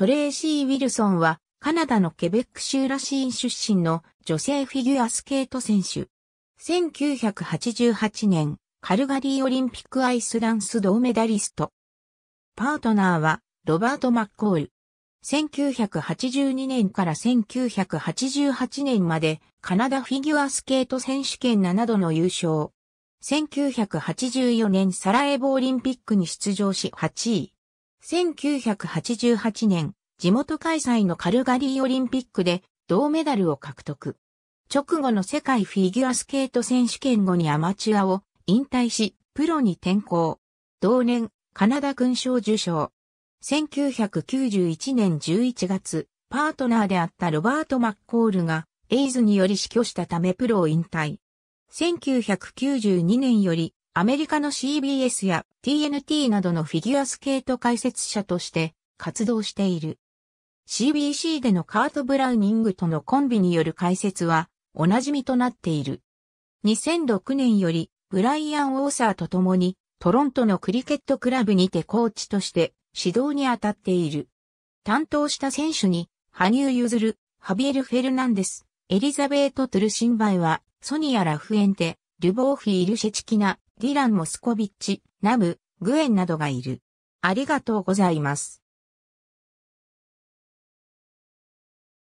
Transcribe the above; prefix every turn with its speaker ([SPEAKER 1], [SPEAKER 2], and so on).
[SPEAKER 1] トレーシー・ウィルソンは、カナダのケベック州らしい出身の女性フィギュアスケート選手。1988年、カルガリーオリンピックアイスダンス銅メダリスト。パートナーは、ロバート・マッコール。1982年から1988年まで、カナダフィギュアスケート選手権7度の優勝。1984年サラエボオリンピックに出場し8位。1988年、地元開催のカルガリーオリンピックで銅メダルを獲得。直後の世界フィギュアスケート選手権後にアマチュアを引退し、プロに転向。同年、カナダ勲章受賞。1991年11月、パートナーであったロバート・マッコールが、エイズにより死去したためプロを引退。1992年より、アメリカの CBS や TNT などのフィギュアスケート解説者として活動している。CBC でのカート・ブラウニングとのコンビによる解説はおなじみとなっている。2006年よりブライアン・ウォーサーと共にトロントのクリケットクラブにてコーチとして指導に当たっている。担当した選手に羽生ズル、ハビエル・フェルナンデス、エリザベート・トゥルシンバイはソニア・ラフエンテ、ルボーフィ・ールシェチキナ、ディラン・モスコビッチ、ナム、グエンなどがいる。ありがとうございます。